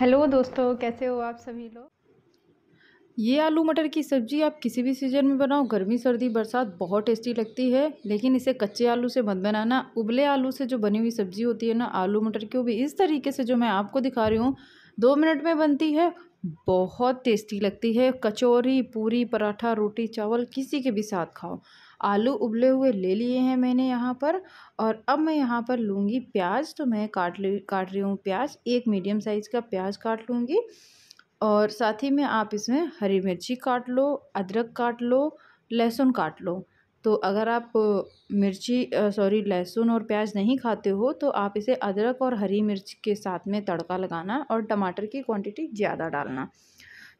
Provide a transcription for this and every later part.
hello दोस्तों कैसे हो आप सभी लोग ये आलू मटर की सब्ज़ी आप किसी भी सीज़न में बनाओ गर्मी सर्दी बरसात बहुत टेस्टी लगती है लेकिन इसे कच्चे आलू से मत बनाना उबले आलू से जो बनी हुई सब्ज़ी होती है ना आलू मटर की वो भी इस तरीके से जो मैं आपको दिखा रही हूँ दो मिनट में बनती है बहुत टेस्टी लगती है कचौरी पूरी पराठा रोटी चावल किसी के भी साथ खाओ आलू उबले हुए ले लिए हैं मैंने यहाँ पर और अब मैं यहाँ पर लूँगी प्याज तो मैं काट ले काट रही हूँ प्याज एक मीडियम साइज़ का प्याज काट लूँगी और साथ ही में आप इसमें हरी मिर्ची काट लो अदरक काट लो लहसुन काट लो तो अगर आप मिर्ची सॉरी लहसुन और प्याज नहीं खाते हो तो आप इसे अदरक और हरी मिर्च के साथ में तड़का लगाना और टमाटर की क्वांटिटी ज़्यादा डालना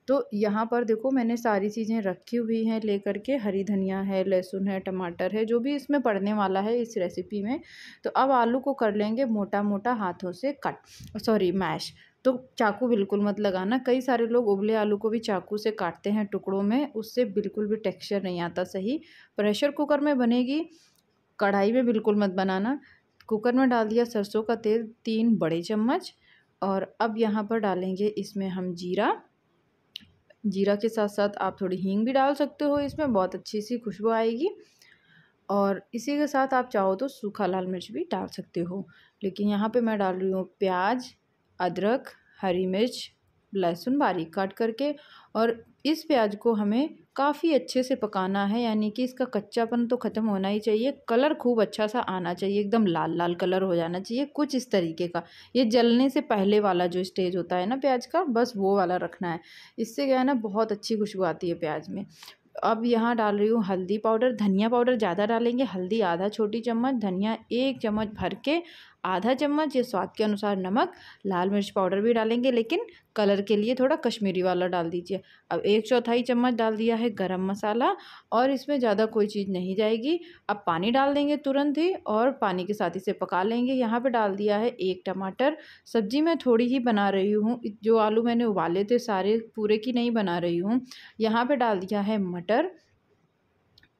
तो यहाँ पर देखो मैंने सारी चीज़ें रखी हुई हैं लेकर के हरी धनिया है लहसुन है टमाटर है जो भी इसमें पड़ने वाला है इस रेसिपी में तो अब आलू को कर लेंगे मोटा मोटा हाथों से कट सॉरी मैश तो चाकू बिल्कुल मत लगाना कई सारे लोग उबले आलू को भी चाकू से काटते हैं टुकड़ों में उससे बिल्कुल भी टेक्स्चर नहीं आता सही प्रेशर कुकर में बनेगी कढ़ाई में बिल्कुल मत बनाना कुकर में डाल दिया सरसों का तेल तीन बड़े चम्मच और अब यहाँ पर डालेंगे इसमें हम जीरा जीरा के साथ साथ आप थोड़ी हींग भी डाल सकते हो इसमें बहुत अच्छी सी खुशबू आएगी और इसी के साथ आप चाहो तो सूखा लाल मिर्च भी डाल सकते हो लेकिन यहाँ पे मैं डाल रही हूँ प्याज अदरक हरी मिर्च लहसुन बारीक काट करके और इस प्याज को हमें काफ़ी अच्छे से पकाना है यानी कि इसका कच्चापन तो ख़त्म होना ही चाहिए कलर खूब अच्छा सा आना चाहिए एकदम लाल लाल कलर हो जाना चाहिए कुछ इस तरीके का ये जलने से पहले वाला जो स्टेज होता है ना प्याज का बस वो वाला रखना है इससे क्या है ना बहुत अच्छी खुशबू आती है प्याज में अब यहाँ डाल रही हूँ हल्दी पाउडर धनिया पाउडर ज़्यादा डालेंगे हल्दी आधा छोटी चम्मच धनिया एक चम्मच भर के आधा चम्मच या स्वाद के अनुसार नमक लाल मिर्च पाउडर भी डालेंगे लेकिन कलर के लिए थोड़ा कश्मीरी वाला डाल दीजिए अब एक चौथाई चम्मच डाल दिया है गरम मसाला और इसमें ज़्यादा कोई चीज़ नहीं जाएगी अब पानी डाल देंगे तुरंत ही और पानी के साथ इसे पका लेंगे यहाँ पे डाल दिया है एक टमाटर सब्जी मैं थोड़ी ही बना रही हूँ जो आलू मैंने उबाले थे सारे पूरे की नहीं बना रही हूँ यहाँ पर डाल दिया है मटर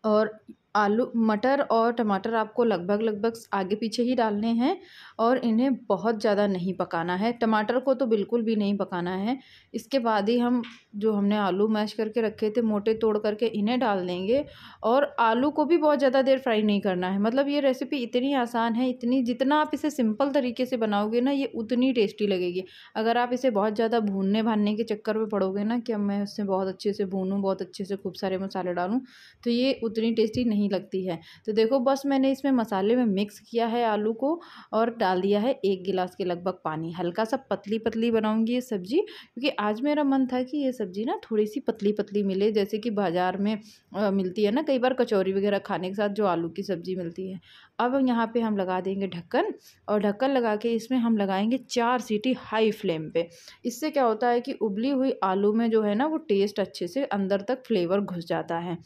और आलू मटर और टमाटर आपको लगभग लगभग आगे पीछे ही डालने हैं और इन्हें बहुत ज़्यादा नहीं पकाना है टमाटर को तो बिल्कुल भी नहीं पकाना है इसके बाद ही हम जो हमने आलू मैश करके रखे थे मोटे तोड़ करके इन्हें डाल देंगे और आलू को भी बहुत ज़्यादा देर फ्राई नहीं करना है मतलब ये रेसिपी इतनी आसान है इतनी जितना आप इसे सिंपल तरीके से बनाओगे ना ये उतनी टेस्टी लगेगी अगर आप इसे बहुत ज़्यादा भूनने भानने के चक्कर में पड़ोगे ना कि मैं उससे बहुत अच्छे से भूनूँ बहुत अच्छे से खूब सारे मसाले डालूँ तो ये उतनी टेस्टी नहीं नहीं लगती है तो देखो बस मैंने इसमें मसाले में मिक्स किया है आलू को और डाल दिया है एक गिलास के लगभग पानी हल्का सा पतली पतली बनाऊंगी ये सब्ज़ी क्योंकि आज मेरा मन था कि ये सब्ज़ी ना थोड़ी सी पतली पतली मिले जैसे कि बाज़ार में आ, मिलती है ना कई बार कचौरी वगैरह खाने के साथ जो आलू की सब्ज़ी मिलती है अब यहाँ पे हम लगा देंगे ढक्कन और ढक्कन लगा के इसमें हम लगाएंगे चार सीटी हाई फ्लेम पे इससे क्या होता है कि उबली हुई आलू में जो है ना वो टेस्ट अच्छे से अंदर तक फ्लेवर घुस जाता है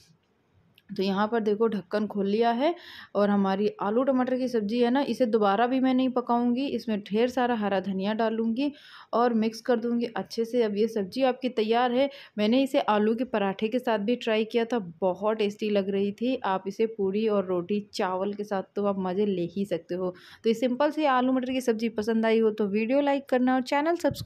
तो यहाँ पर देखो ढक्कन खोल लिया है और हमारी आलू टमाटर की सब्ज़ी है ना इसे दोबारा भी मैं नहीं पकाऊंगी इसमें ढेर सारा हरा धनिया डालूंगी और मिक्स कर दूंगी अच्छे से अब ये सब्ज़ी आपकी तैयार है मैंने इसे आलू के पराठे के साथ भी ट्राई किया था बहुत टेस्टी लग रही थी आप इसे पूरी और रोटी चावल के साथ तो आप मज़े ले ही सकते हो तो ये सिंपल सी आलू मटर की सब्ज़ी पसंद आई हो तो वीडियो लाइक करना और चैनल सब्सक्राइब